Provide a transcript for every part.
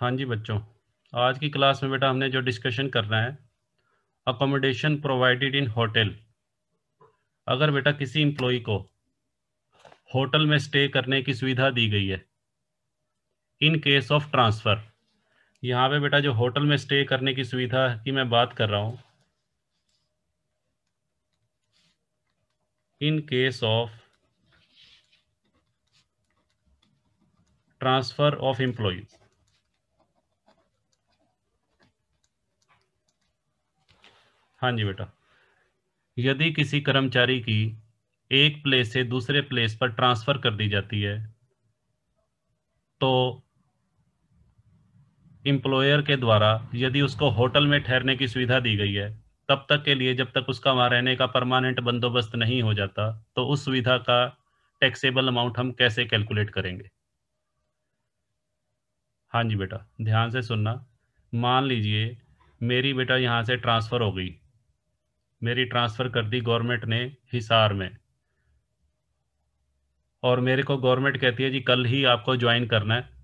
हाँ जी बच्चों आज की क्लास में बेटा हमने जो डिस्कशन करना है अकोमोडेशन प्रोवाइडेड इन होटल अगर बेटा किसी इम्प्लॉय को होटल में स्टे करने की सुविधा दी गई है इन केस ऑफ ट्रांसफ़र यहाँ पे बेटा जो होटल में स्टे करने की सुविधा की मैं बात कर रहा हूँ in case of transfer of employees हाँ जी बेटा यदि किसी कर्मचारी की एक प्लेस से दूसरे प्लेस पर ट्रांसफर कर दी जाती है तो एम्प्लॉयर के द्वारा यदि उसको होटल में ठहरने की सुविधा दी गई है तब तक के लिए जब तक उसका वहाँ रहने का परमानेंट बंदोबस्त नहीं हो जाता तो उस सुविधा का टैक्सेबल अमाउंट हम कैसे कैलकुलेट करेंगे हाँ जी बेटा ध्यान से सुनना मान लीजिए मेरी बेटा यहाँ से ट्रांसफ़र हो गई मेरी ट्रांसफ़र कर दी गवर्नमेंट ने हिसार में और मेरे को गवर्नमेंट कहती है जी कल ही आपको ज्वाइन करना है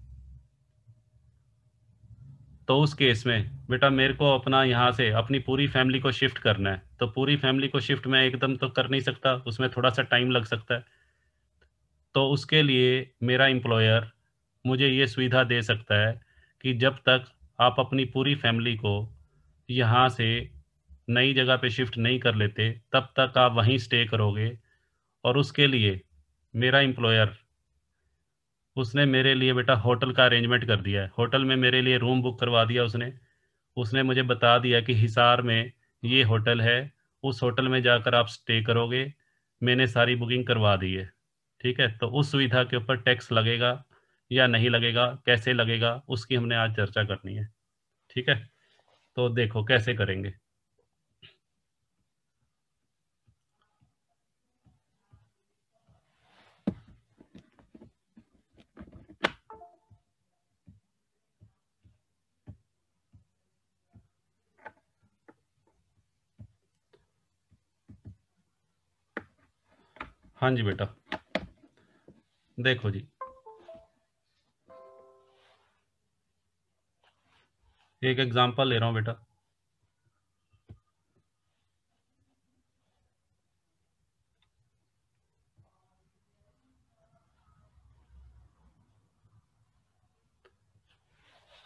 तो उस केस में बेटा मेरे को अपना यहाँ से अपनी पूरी फैमिली को शिफ्ट करना है तो पूरी फैमिली को शिफ्ट मैं एकदम तो कर नहीं सकता उसमें थोड़ा सा टाइम लग सकता है तो उसके लिए मेरा एम्प्लॉयर मुझे ये सुविधा दे सकता है कि जब तक आप अपनी पूरी फैमिली को यहाँ से नई जगह पे शिफ्ट नहीं कर लेते तब तक आप वहीं स्टे करोगे और उसके लिए मेरा एम्प्लॉयर उसने मेरे लिए बेटा होटल का अरेंजमेंट कर दिया है होटल में मेरे लिए रूम बुक करवा दिया उसने उसने मुझे बता दिया कि हिसार में ये होटल है उस होटल में जाकर आप स्टे करोगे मैंने सारी बुकिंग करवा दी है ठीक है तो उस सुविधा के ऊपर टैक्स लगेगा या नहीं लगेगा कैसे लगेगा उसकी हमने आज चर्चा करनी है ठीक है तो देखो कैसे करेंगे हाँ जी बेटा देखो जी एक एग्जांपल ले रहा हूं बेटा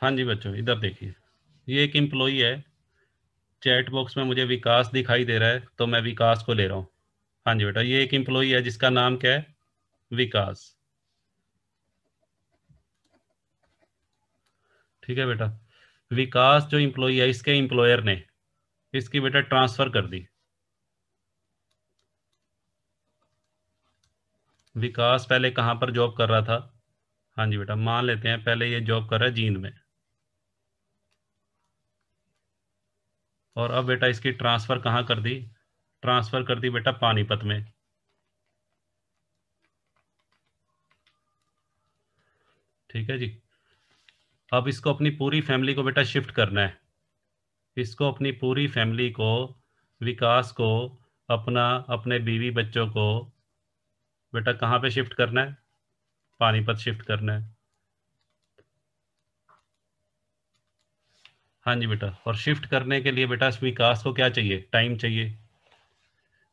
हाँ जी बच्चों इधर देखिए ये एक एम्प्लॉई है चैट बॉक्स में मुझे विकास दिखाई दे रहा है तो मैं विकास को ले रहा हूं हाँ जी बेटा ये एक इंप्लॉई है जिसका नाम क्या है विकास ठीक है बेटा विकास जो इम्प्लॉई है इसके एम्प्लॉयर ने इसकी बेटा ट्रांसफर कर दी विकास पहले कहां पर जॉब कर रहा था हाँ जी बेटा मान लेते हैं पहले ये जॉब कर रहा है जींद में और अब बेटा इसकी ट्रांसफर कहां कर दी ट्रांसफर कर दी बेटा पानीपत में ठीक है जी अब इसको अपनी पूरी फैमिली को बेटा शिफ्ट करना है इसको अपनी पूरी फैमिली को विकास को अपना अपने बीवी बच्चों को बेटा कहाँ पे शिफ्ट करना है पानीपत शिफ्ट करना है हाँ जी बेटा और शिफ्ट करने के लिए बेटा विकास को क्या चाहिए टाइम चाहिए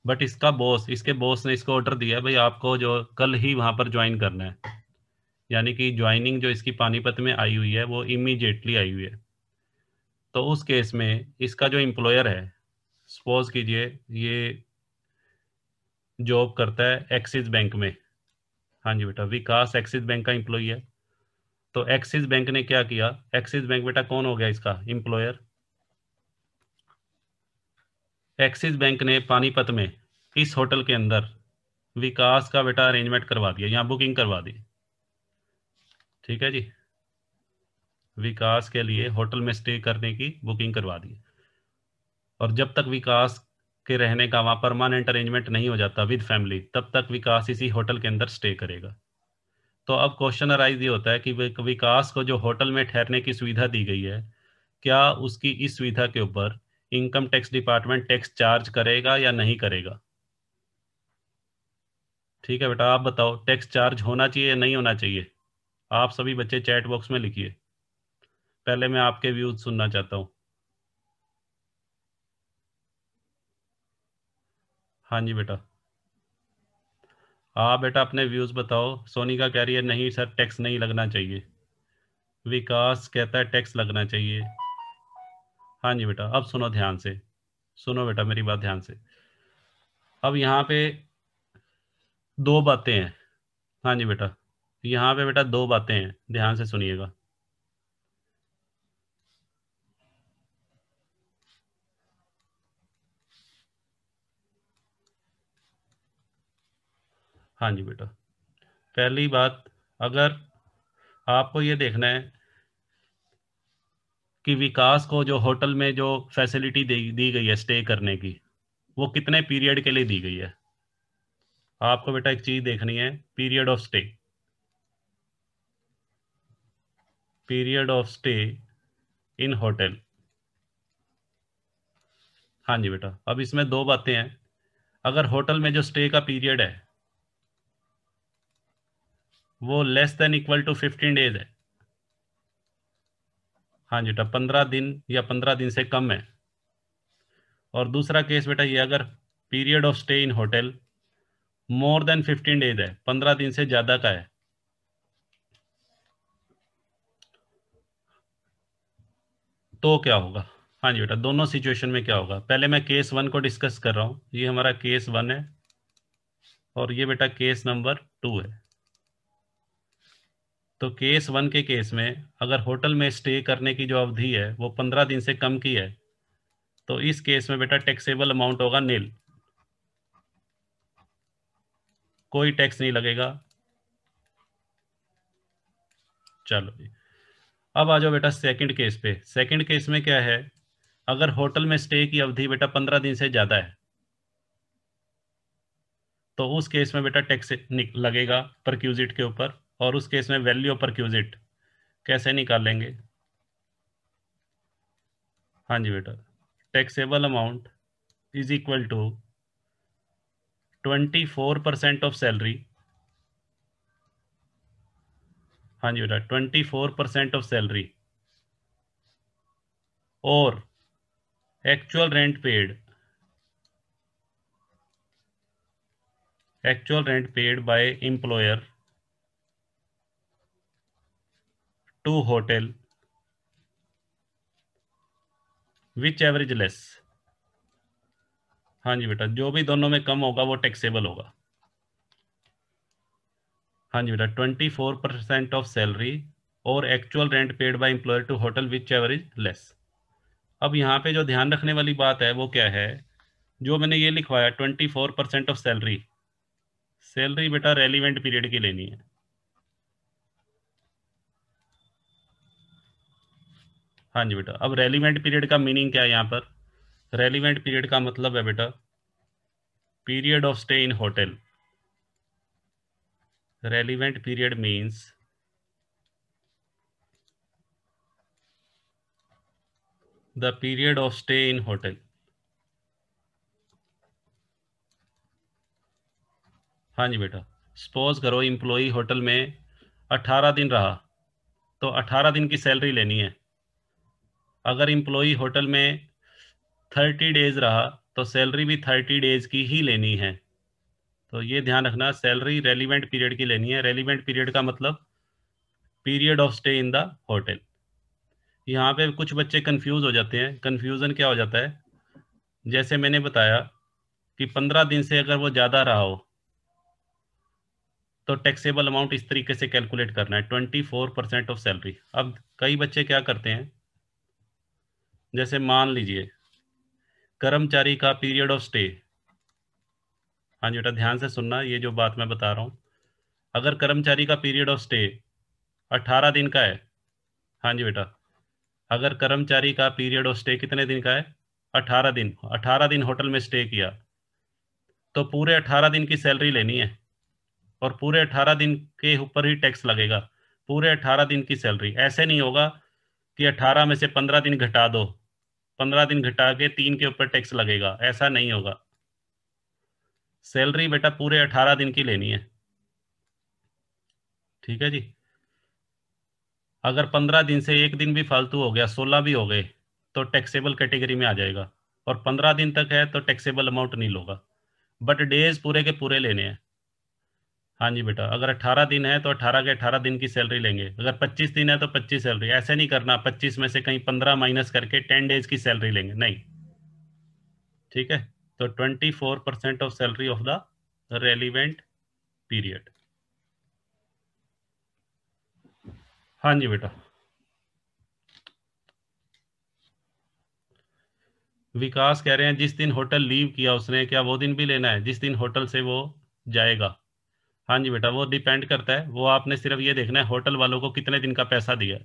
बट इसका बॉस इसके बॉस ने इसको ऑर्डर दिया भाई आपको जो कल ही वहां पर ज्वाइन करना है यानी कि ज्वाइनिंग जो इसकी पानीपत में आई हुई है वो इमीजिएटली आई हुई है तो उस केस में इसका जो एम्प्लॉयर है सपोज कीजिए ये जॉब करता है एक्सिस बैंक में हाँ जी बेटा विकास एक्सिस बैंक का इम्प्लॉय है तो एक्सिस बैंक ने क्या किया एक्सिस बैंक बेटा कौन हो गया इसका इम्प्लॉयर एक्सिस बैंक ने पानीपत में इस होटल के अंदर विकास का बेटा अरेंजमेंट करवा दिया यहाँ बुकिंग करवा दी ठीक है जी विकास के लिए होटल में स्टे करने की बुकिंग करवा दी और जब तक विकास के रहने का वहां परमानेंट अरेंजमेंट नहीं हो जाता विद फैमिली तब तक विकास इसी होटल के अंदर स्टे करेगा तो अब क्वेश्चन अराइज ये होता है कि विकास को जो होटल में ठहरने की सुविधा दी गई है क्या उसकी इस सुविधा के ऊपर income tax department tax charge करेगा या नहीं करेगा ठीक है बेटा आप बताओ टैक्स चार्ज होना चाहिए या नहीं होना चाहिए आप सभी बच्चे चैट बॉक्स में लिखिए पहले मैं आपके व्यूज सुनना चाहता हूँ हाँ जी बेटा आप हाँ बेटा अपने व्यूज बताओ सोनी का कह रही है नहीं सर टैक्स नहीं लगना चाहिए विकास कहता है टैक्स लगना चाहिए हाँ जी बेटा अब सुनो ध्यान से सुनो बेटा मेरी बात ध्यान से अब यहाँ पे दो बातें हैं हाँ जी बेटा यहाँ पे बेटा दो बातें हैं ध्यान से सुनिएगा हाँ जी बेटा पहली बात अगर आपको ये देखना है कि विकास को जो होटल में जो फैसिलिटी दी दी गई है स्टे करने की वो कितने पीरियड के लिए दी गई है आपको बेटा एक चीज देखनी है period of stay period of stay in hotel हाँ जी बेटा अब इसमें दो बातें हैं अगर होटल में जो स्टे का पीरियड है वो less than equal to fifteen days है हाँ जी बेटा पंद्रह दिन या पंद्रह दिन से कम है और दूसरा केस बेटा ये अगर period of stay in hotel more than fifteen days है पंद्रह दिन से ज्यादा का है तो क्या होगा हाँ जी बेटा दोनों सिचुएशन में क्या होगा पहले मैं केस वन को डिस्कस कर रहा हूं ये हमारा केस वन है और ये बेटा केस नंबर टू है तो केस वन के केस में अगर होटल में स्टे करने की जो अवधि है वो पंद्रह दिन से कम की है तो इस केस में बेटा टैक्सेबल अमाउंट होगा नील कोई टैक्स नहीं लगेगा चलो अब आ जाओ बेटा सेकंड केस पे सेकंड केस में क्या है अगर होटल में स्टे की अवधि बेटा पंद्रह दिन से ज्यादा है तो उस केस में बेटा टैक्स लगेगा परक्यूजिट के ऊपर और उस केस में वैल्यू पर क्यूजिट कैसे निकालेंगे हाँ जी बेटा taxable amount is equal to twenty four percent of salary हाँ जी बेटा twenty four percent of salary और actual rent paid actual rent paid by employer to hotel which ever is less हाँ जी बेटा जो भी दोनों में कम होगा वो टैक्सेबल होगा हाँ जी बेटा twenty four percent of salary और actual rent paid by employer to hotel which ever is less अब यहाँ पे जो ध्यान रखने वाली बात है वो क्या है जो मैंने ये लिखवाया twenty four percent of salary salary बेटा रेलिवेंट पीरियड की लेनी है हाँ जी बेटा अब रेलिवेंट पीरियड का मीनिंग क्या है यहाँ पर रेलिवेंट पीरियड का मतलब है बेटा period of stay in hotel relevant period means the period of stay in hotel हाँ जी बेटा सपोज करो इम्प्लॉई होटल में 18 दिन रहा तो 18 दिन की सैलरी लेनी है अगर इम्प्लॉई होटल में थर्टी डेज रहा तो सैलरी भी थर्टी डेज की ही लेनी है तो ये ध्यान रखना सैलरी रेलिवेंट पीरियड की लेनी है रेलिवेंट पीरियड का मतलब period of stay in the hotel यहाँ पे कुछ बच्चे कंफ्यूज हो जाते हैं कंफ्यूजन क्या हो जाता है जैसे मैंने बताया कि पंद्रह दिन से अगर वो ज़्यादा रहा हो तो टैक्सेबल अमाउंट इस तरीके से कैलकुलेट करना है twenty four percent of salary अब कई बच्चे क्या करते हैं जैसे मान लीजिए कर्मचारी का पीरियड ऑफ स्टे हाँ जी बेटा ध्यान से सुनना ये जो बात मैं बता रहा हूँ अगर कर्मचारी का पीरियड ऑफ स्टे अट्ठारह दिन का है हाँ जी बेटा अगर कर्मचारी का पीरियड ऑफ स्टे कितने दिन का है अट्ठारह दिन अट्ठारह दिन होटल में स्टे किया तो पूरे अट्ठारह दिन की सैलरी लेनी है और पूरे अट्ठारह दिन के ऊपर ही टैक्स लगेगा पूरे अट्ठारह दिन की सैलरी ऐसे नहीं होगा कि अट्ठारह में से पंद्रह दिन घटा दो पंद्रह दिन घटा के तीन के ऊपर टैक्स लगेगा ऐसा नहीं होगा सैलरी बेटा पूरे अठारह दिन की लेनी है ठीक है जी अगर पंद्रह दिन से एक दिन भी फालतू हो गया सोलह भी हो गए तो टैक्सेबल कैटेगरी में आ जाएगा और पंद्रह दिन तक है तो टैक्सेबल अमाउंट नहीं लोगा बट डेज पूरे के पूरे लेने हैं हाँ जी बेटा अगर अट्ठारह दिन है तो अठारह के अठारह दिन की सैलरी लेंगे अगर पच्चीस दिन है तो पच्चीस सैलरी ऐसे नहीं करना पच्चीस में से कहीं पंद्रह माइनस करके टेन डेज की सैलरी लेंगे नहीं ठीक है तो twenty four percent of salary of the relevant period हाँ जी बेटा विकास कह रहे हैं जिस दिन होटल लीव किया उसने क्या वो दिन भी लेना है जिस दिन होटल से वो जाएगा हाँ जी बेटा वो डिपेंड करता है वो आपने सिर्फ ये देखना है होटल वालों को कितने दिन का पैसा दिया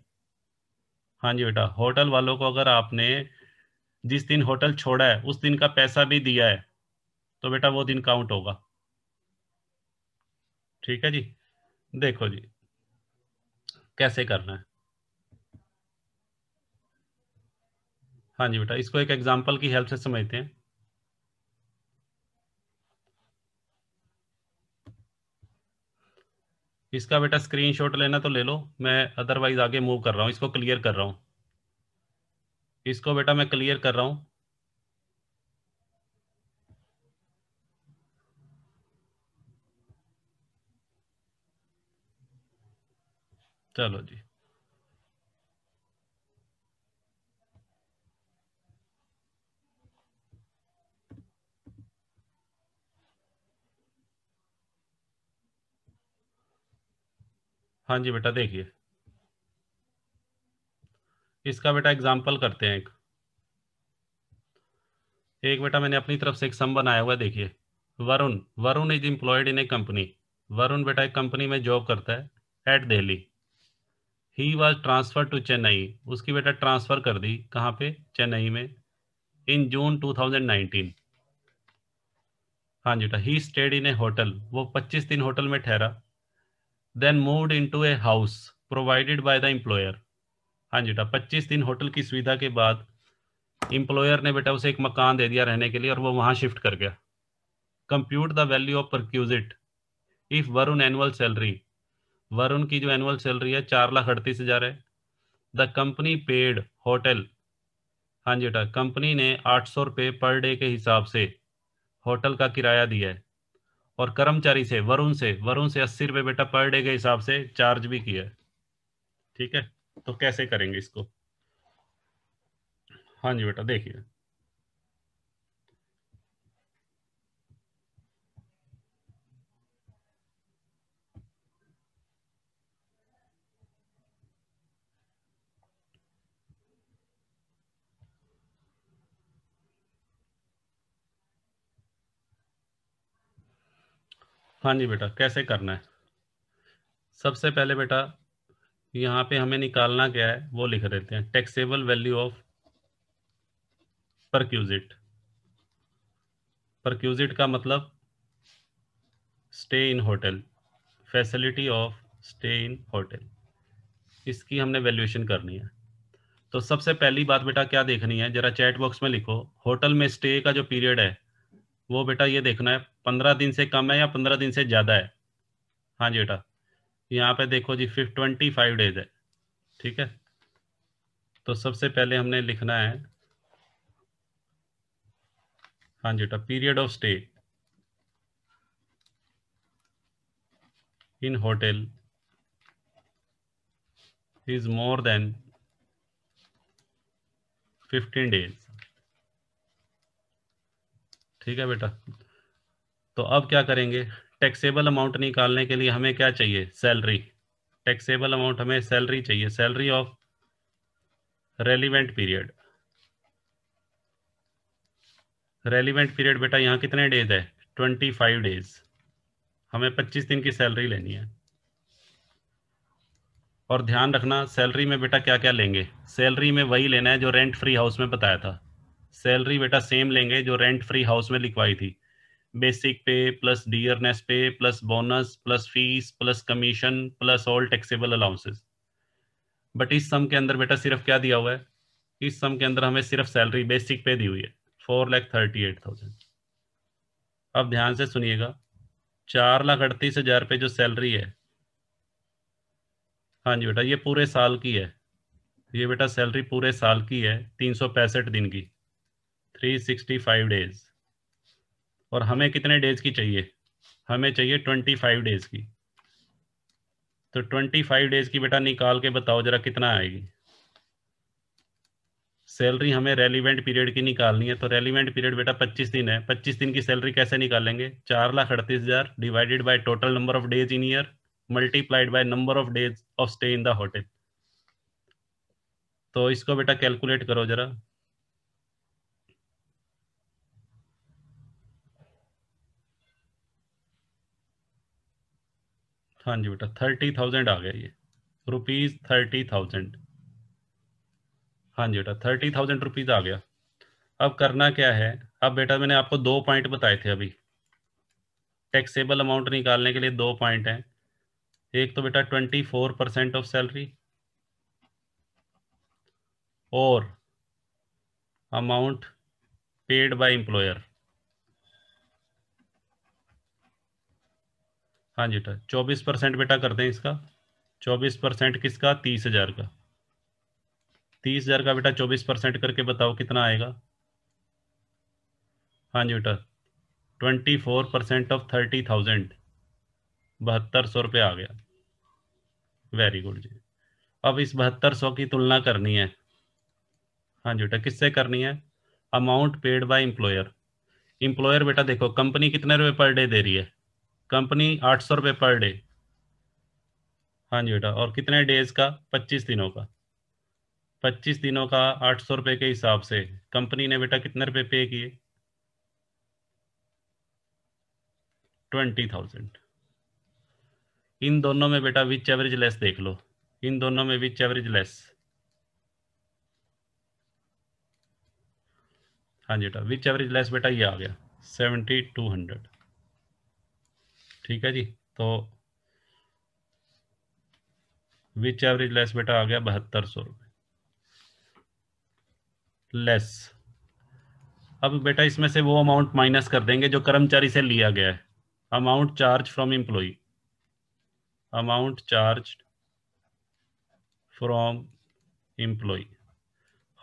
हाँ जी बेटा होटल वालों को अगर आपने जिस दिन होटल छोड़ा है उस दिन का पैसा भी दिया है तो बेटा वो दिन काउंट होगा ठीक है जी देखो जी कैसे करना है हाँ जी बेटा इसको एक एग्जांपल की हेल्प से समझते हैं इसका बेटा स्क्रीनशॉट लेना तो ले लो मैं अदरवाइज आगे मूव कर रहा हूँ इसको क्लियर कर रहा हूँ इसको बेटा मैं क्लियर कर रहा हूँ चलो जी हाँ जी बेटा देखिए इसका बेटा एग्जाम्पल करते हैं एक एक बेटा मैंने अपनी तरफ से एक सम बनाया हुआ देखिए Varun Varun is employed in a company Varun बेटा एक कंपनी में जॉब करता है at Delhi he was transfer to Chennai उसकी बेटा ट्रांसफर कर दी कहाँ पे चेन्नई में इन जून 2019 हाँ जी बेटा he stayed in A hotel वो 25 दिन होटल में ठहरा then moved into a house provided by the employer हाँ जी बेटा पच्चीस दिन होटल की सुविधा के बाद एम्प्लॉयर ने बेटा उसे एक मकान दे दिया रहने के लिए और वो वहाँ शिफ्ट कर गया compute the value of perquisite if Varun annual salary Varun की जो एनुअल सैलरी है चार लाख अड़तीस हजार है द कंपनी पेड होटल हाँ जी बेटा कंपनी ने आठ सौ रुपये पर डे के हिसाब से होटल का किराया दिया है और कर्मचारी से वरुण से वरुण से अस्सी रुपये बेटा पर डे के हिसाब से चार्ज भी किया ठीक है तो कैसे करेंगे इसको हाँ जी बेटा देखिए हाँ जी बेटा कैसे करना है सबसे पहले बेटा यहाँ पे हमें निकालना क्या है वो लिख देते हैं taxable value of perquisite perquisite का मतलब stay in hotel facility of stay in hotel इसकी हमने वैल्यूएशन करनी है तो सबसे पहली बात बेटा क्या देखनी है जरा चैट बॉक्स में लिखो होटल में स्टे का जो पीरियड है वो बेटा ये देखना है पंद्रह दिन से कम है या पंद्रह दिन से ज़्यादा है हाँ जी बेटा यहाँ पे देखो जी फिफ्ट ट्वेंटी फाइव डेज है ठीक है तो सबसे पहले हमने लिखना है हाँ जी बेटा period of stay in hotel is more than fifteen days ठीक है बेटा तो अब क्या करेंगे टैक्सेबल अमाउंट निकालने के लिए हमें क्या चाहिए सैलरी टैक्सेबल अमाउंट हमें सैलरी चाहिए salary of relevant period relevant period बेटा यहाँ कितने डेज है ट्वेंटी फाइव डेज हमें पच्चीस दिन की सैलरी लेनी है और ध्यान रखना सैलरी में बेटा क्या क्या लेंगे सैलरी में वही लेना है जो रेंट फ्री हाउस में बताया था सैलरी बेटा सेम लेंगे जो रेंट फ्री हाउस में लिखवाई थी basic pay plus dearness pay plus bonus plus fees plus commission plus all taxable allowances but इस सम के अंदर बेटा सिर्फ क्या दिया हुआ है इस सम के अंदर हमें सिर्फ सैलरी बेसिक पे दी हुई है four lakh thirty eight thousand अब ध्यान से सुनिएगा चार लाख अड़तीस हजार पे जो सैलरी है हाँ जी बेटा ये पूरे साल की है ये बेटा सैलरी पूरे साल की है तीन सौ पैंसठ दिन की थ्री सिक्सटी फाइव डेज और हमें कितने डेज की चाहिए हमें चाहिए ट्वेंटी फाइव डेज की तो ट्वेंटी फाइव डेज की बेटा निकाल के बताओ जरा कितना आएगी सैलरी हमें रेलिवेंट पीरियड की निकालनी है तो रेलिवेंट पीरियड बेटा 25 दिन है 25 दिन की सैलरी कैसे निकालेंगे चार लाख अड़तीस हजार divided by total number of days in year multiplied by number of days of stay in the hotel तो इसको बेटा कैलकुलेट करो जरा हाँ जी बेटा थर्टी थाउजेंड आ गया ये रुपीज थर्टी थाउजेंड हाँ जी बेटा थर्टी थाउजेंड रुपीज आ गया अब करना क्या है अब बेटा मैंने आपको दो पॉइंट बताए थे अभी टैक्सेबल अमाउंट निकालने के लिए दो पॉइंट हैं एक तो बेटा twenty four percent of salary और अमाउंट पेड बाय एम्प्लॉयर हाँ जेठा तो चौबीस परसेंट बेटा कर दें इसका चौबीस परसेंट किसका तीस हजार का तीस हजार का बेटा चौबीस परसेंट करके बताओ कितना आएगा हाँ जी बेटा twenty four percent of thirty thousand बहत्तर सौ रुपये आ गया वेरी गुड जी अब इस बहत्तर सौ की तुलना करनी है हाँ जी बेटा किससे करनी है amount paid by employer employer बेटा देखो कंपनी कितने रुपए पर डे दे रही है कंपनी आठ सौ रुपये पर डे हाँ जी बेटा और कितने डेज का पच्चीस दिनों का पच्चीस दिनों का आठ सौ रुपये के हिसाब से कंपनी ने बेटा कितने रुपये पे किए ट्वेंटी थाउजेंड इन दोनों में बेटा विच एवरेज लेस देख लो इन दोनों में विच एवरेज लेस हाँ जी बेटा विच एवरेज लेस बेटा ये आ गया सेवेंटी टू हंड्रेड ठीक है जी तो विच एवरेज लेस बेटा आ गया बहत्तर सौ रुपये लेस अब बेटा इसमें से वो अमाउंट माइनस कर देंगे जो कर्मचारी से लिया गया है amount charge from employee amount charge from employee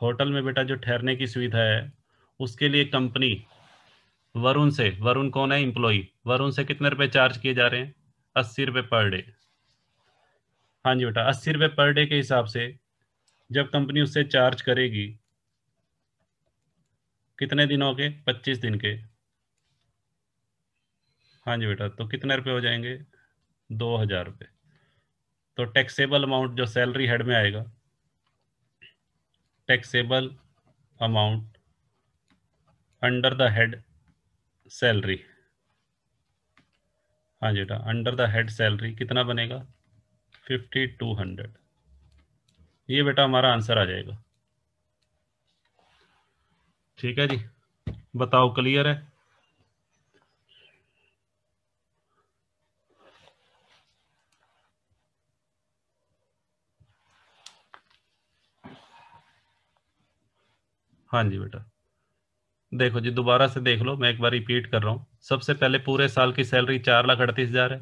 hotel में बेटा जो ठहरने की सुविधा है उसके लिए कंपनी वरुण से वरुण कौन है इंप्लॉई वरुण से कितने रुपए चार्ज किए जा रहे हैं अस्सी रुपए पर डे हाँ जी बेटा अस्सी रुपए पर डे के हिसाब से जब कंपनी उससे चार्ज करेगी कितने दिनों के पच्चीस दिन के हाँ जी बेटा तो कितने रुपए हो जाएंगे दो हजार रुपये तो टैक्सेबल अमाउंट जो सैलरी हेड में आएगा taxable amount under the head salary हाँ जी बेटा अंडर द हेड सैलरी कितना बनेगा फिफ्टी टू हंड्रेड ये बेटा हमारा आंसर आ जाएगा ठीक है जी बताओ क्लियर है हाँ जी बेटा देखो जी दोबारा से देख लो मैं एक बार रिपीट कर रहा हूँ सबसे पहले पूरे साल की सैलरी चार लाख अड़तीस हजार है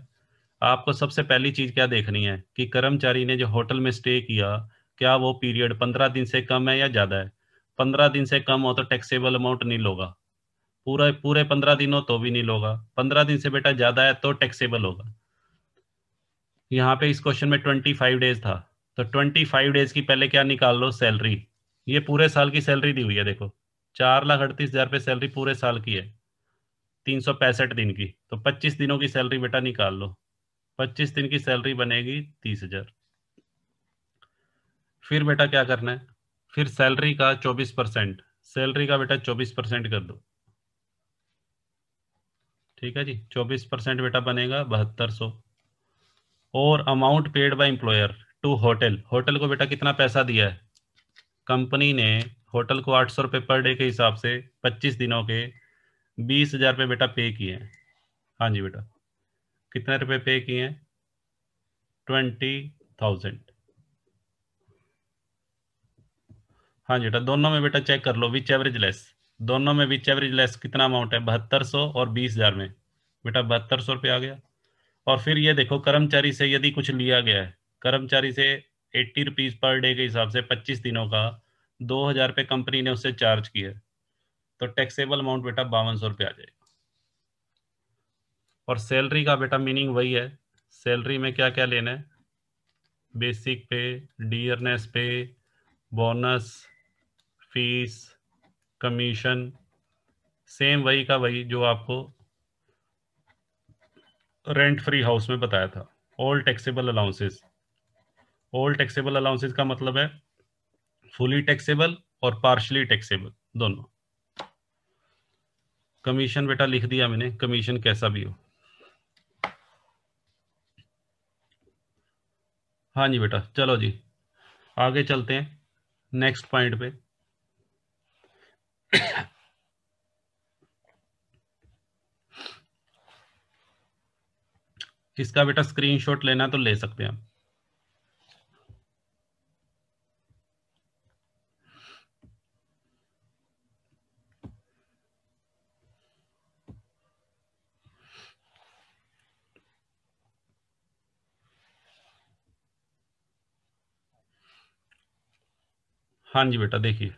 आपको सबसे पहली चीज क्या देखनी है कि कर्मचारी ने जो होटल में स्टे किया क्या वो पीरियड पंद्रह दिन से कम है या ज्यादा है पंद्रह दिन से कम हो तो टैक्सेबल अमाउंट नहीं लोगा पूरा पूरे पंद्रह दिन हो तो भी नहीं लोगा पंद्रह दिन से बेटा ज्यादा है तो टैक्सेबल होगा यहाँ पे इस क्वेश्चन में ट्वेंटी फाइव डेज था तो ट्वेंटी फाइव डेज की पहले क्या निकाल लो सैलरी ये पूरे साल की सैलरी दी हुई है देखो चार लाख अड़तीस हजार रुपये सैलरी पूरे साल की है तीन सौ पैंसठ दिन की तो पच्चीस दिनों की सैलरी बेटा निकाल लो पच्चीस दिन की सैलरी बनेगी तीस हजार फिर बेटा क्या करना है फिर सैलरी का चौबीस परसेंट सैलरी का बेटा चौबीस परसेंट कर दो ठीक है जी चौबीस परसेंट बेटा बनेगा बहत्तर सौ और amount paid by employer to hotel hotel को बेटा कितना पैसा दिया है कंपनी ने होटल को आठ सौ पर डे के हिसाब से पच्चीस दिनों के बीस हजार रुपये बेटा पे किए हैं हाँ जी बेटा कितने रुपए पे किए हैं ट्वेंटी थाउजेंड हाँ जी बेटा दोनों में बेटा चेक कर लो विच एवरेज लेस दोनों में विच एवरेज लेस कितना अमाउंट है बहत्तर सौ और बीस हजार में बेटा बहत्तर सौ रुपये आ गया और फिर ये देखो कर्मचारी से यदि कुछ लिया गया है कर्मचारी से एट्टी रुपीज पर डे के हिसाब से पच्चीस दिनों का दो हजार रुपये कंपनी ने उससे चार्ज किया तो टैक्सेबल अमाउंट बेटा बावन सौ रुपये आ जाएगा और सैलरी का बेटा मीनिंग वही है सैलरी में क्या क्या लेना है बेसिक पे डियरनेस पे बोनस फीस कमीशन सेम वही का वही जो आपको रेंट फ्री हाउस में बताया था all taxable allowances all taxable allowances का मतलब है फुली टैक्सेबल और पार्शली टैक्सेबल दोनों कमीशन बेटा लिख दिया मैंने कमीशन कैसा भी हो हाँ जी बेटा चलो जी आगे चलते हैं नेक्स्ट पॉइंट पे इसका बेटा स्क्रीनशॉट लेना तो ले सकते हैं आप हाँ जी बेटा देखिए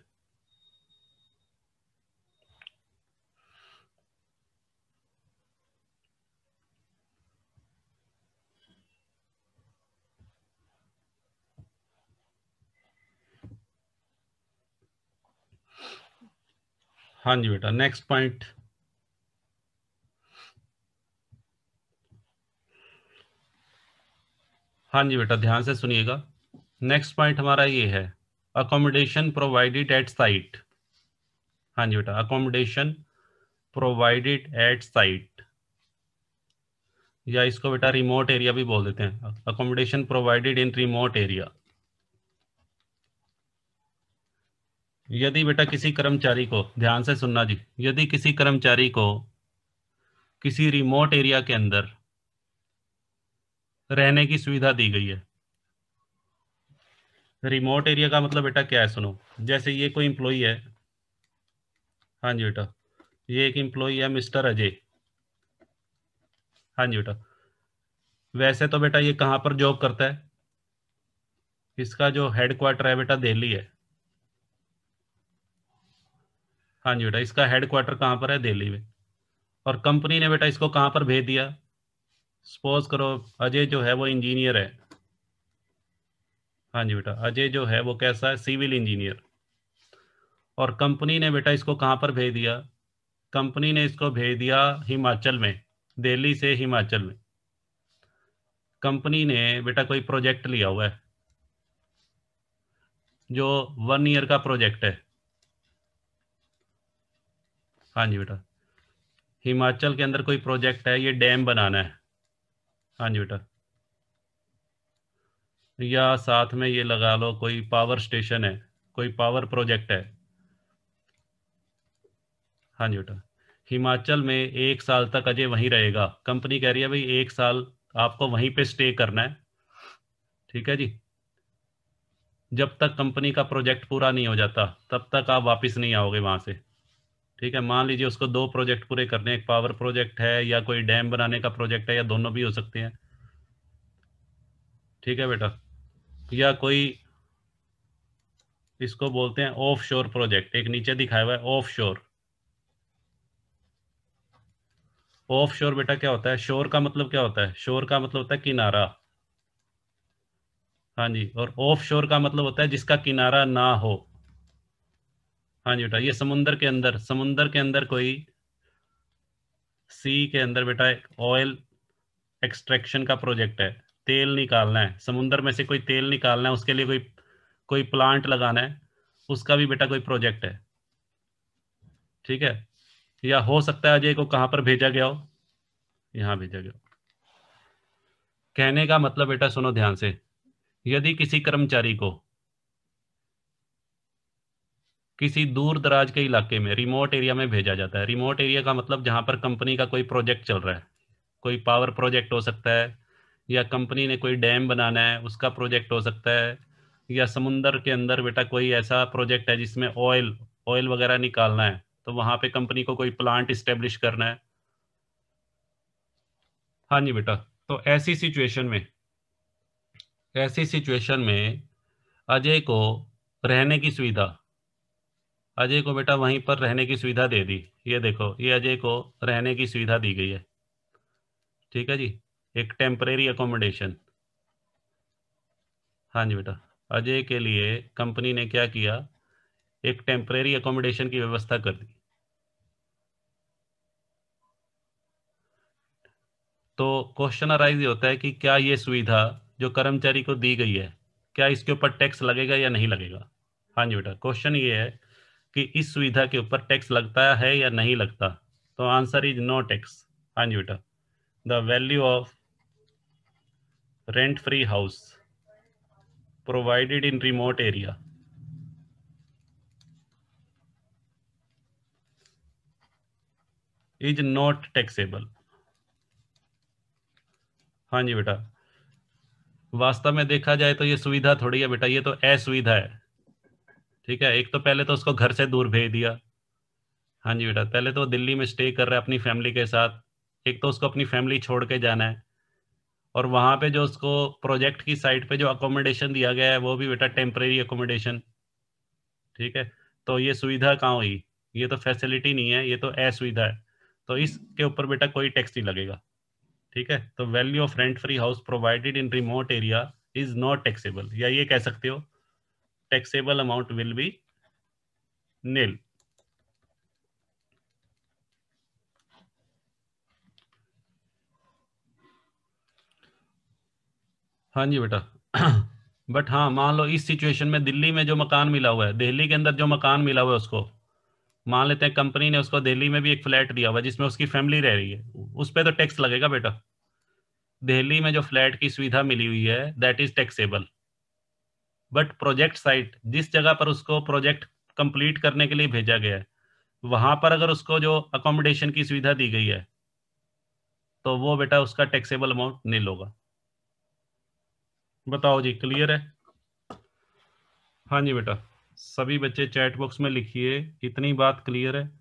हाँ जी बेटा नेक्स्ट पॉइंट हाँ जी बेटा ध्यान से सुनिएगा नेक्स्ट पॉइंट हमारा ये है accommodation provided at site हाँ जी बेटा अकोमोडेशन प्रोवाइडेड एट साइट या इसको बेटा रिमोट एरिया भी बोल देते हैं accommodation provided in remote area यदि बेटा किसी कर्मचारी को ध्यान से सुनना जी यदि किसी कर्मचारी को किसी रिमोट एरिया के अंदर रहने की सुविधा दी गई है रिमोट एरिया का मतलब बेटा क्या है सुनो जैसे ये कोई इम्प्लॉई है हाँ जी बेटा ये एक इम्प्लॉई है मिस्टर अजय हाँ जी बेटा वैसे तो बेटा ये कहाँ पर जॉब करता है इसका जो हेड क्वार्टर है बेटा दिल्ली है हाँ जी बेटा इसका हेड क्वार्टर कहाँ पर है दिल्ली में और कंपनी ने बेटा इसको कहाँ पर भेज दिया सपोज करो अजय जो है वो इंजीनियर है हाँ जी बेटा अजय जो है वो कैसा है सिविल इंजीनियर और कंपनी ने बेटा इसको कहाँ पर भेज दिया कंपनी ने इसको भेज दिया हिमाचल में दिल्ली से हिमाचल में कंपनी ने बेटा कोई प्रोजेक्ट लिया हुआ है जो वन ईयर का प्रोजेक्ट है हाँ जी बेटा हिमाचल के अंदर कोई प्रोजेक्ट है ये डैम बनाना है हाँ जी बेटा या साथ में ये लगा लो कोई पावर स्टेशन है कोई पावर प्रोजेक्ट है हाँ जी बेटा हिमाचल में एक साल तक अजय वहीं रहेगा कंपनी कह रही है भाई एक साल आपको वहीं पे स्टे करना है ठीक है जी जब तक कंपनी का प्रोजेक्ट पूरा नहीं हो जाता तब तक आप वापस नहीं आओगे वहां से ठीक है मान लीजिए उसको दो प्रोजेक्ट पूरे करने एक पावर प्रोजेक्ट है या कोई डैम बनाने का प्रोजेक्ट है या दोनों भी हो सकते हैं ठीक है बेटा या कोई इसको बोलते हैं ऑफ शोर प्रोजेक्ट एक नीचे दिखाया हुआ है ऑफ शोर ऑफ शोर बेटा क्या होता है शोर का मतलब क्या होता है शोर का मतलब होता है किनारा हाँ जी और ऑफ शोर का मतलब होता है जिसका किनारा ना हो हाँ जी बेटा ये समुंदर के अंदर समुंदर के अंदर कोई सी के अंदर बेटा ऑयल एक्सट्रैक्शन का प्रोजेक्ट है तेल निकालना है समुन्द्र में से कोई तेल निकालना है उसके लिए कोई कोई प्लांट लगाना है उसका भी बेटा कोई प्रोजेक्ट है ठीक है या हो सकता है अजय को कहां पर भेजा गया हो यहां भेजा गया कहने का मतलब बेटा सुनो ध्यान से यदि किसी कर्मचारी को किसी दूर दराज के इलाके में रिमोट एरिया में भेजा जाता है रिमोट एरिया का मतलब जहां पर कंपनी का कोई प्रोजेक्ट चल रहा है कोई पावर प्रोजेक्ट हो सकता है या कंपनी ने कोई डैम बनाना है उसका प्रोजेक्ट हो सकता है या समुंदर के अंदर बेटा कोई ऐसा प्रोजेक्ट है जिसमें ऑयल ऑयल वगैरह निकालना है तो वहां पे कंपनी को कोई प्लांट इस्टेब्लिश करना है हाँ जी बेटा तो ऐसी सिचुएशन में ऐसी सिचुएशन में अजय को रहने की सुविधा अजय को बेटा वहीं पर रहने की सुविधा दे दी ये देखो ये अजय को रहने की सुविधा दी गई है ठीक है जी एक टेम्परेरी अकोमोडेशन हाँ जी बेटा अजय के लिए कंपनी ने क्या किया एक टेम्परेरी अकोमोडेशन की व्यवस्था कर दी तो क्वेश्चन अराइज होता है कि क्या ये सुविधा जो कर्मचारी को दी गई है क्या इसके ऊपर टैक्स लगेगा या नहीं लगेगा हाँ जी बेटा क्वेश्चन ये है कि इस सुविधा के ऊपर टैक्स लगता है या नहीं लगता तो आंसर इज नो टैक्स हाँ जी बेटा the value of rent free house provided in remote area is not taxable हाँ जी बेटा वास्तव में देखा जाए तो ये सुविधा थोड़ी है बेटा ये तो असुविधा है ठीक है एक तो पहले तो उसको घर से दूर भेज दिया हाँ जी बेटा पहले तो दिल्ली में स्टे कर रहा है अपनी फैमिली के साथ एक तो उसको अपनी फैमिली छोड़ के जाना है और वहां पे जो उसको प्रोजेक्ट की साइट पे जो अकोमोडेशन दिया गया है वो भी बेटा टेम्परेरी अकोमोडेशन ठीक है तो ये सुविधा कहाँ हुई ये तो फैसिलिटी नहीं है ये तो असुविधा है तो इसके ऊपर बेटा कोई टैक्स नहीं लगेगा ठीक है तो value of rent free house provided in remote area is not taxable या ये कह सकते हो taxable amount will be nil हाँ जी बेटा बट हाँ मान लो इस सिचुएशन में दिल्ली में जो मकान मिला हुआ है दिल्ली के अंदर जो मकान मिला हुआ है उसको मान लेते हैं कंपनी ने उसको दिल्ली में भी एक फ्लैट दिया हुआ है जिसमें उसकी फैमिली रह रही है उस पर तो टैक्स लगेगा बेटा दिल्ली में जो फ्लैट की सुविधा मिली हुई है that is taxable but project site जिस जगह पर उसको प्रोजेक्ट कंप्लीट करने के लिए भेजा गया है वहां पर अगर उसको जो अकोमोडेशन की सुविधा दी गई है तो वो बेटा उसका टैक्सेबल अमाउंट नहीं होगा बताओ जी क्लियर है हाँ जी बेटा सभी बच्चे चैट बॉक्स में लिखिए इतनी बात क्लियर है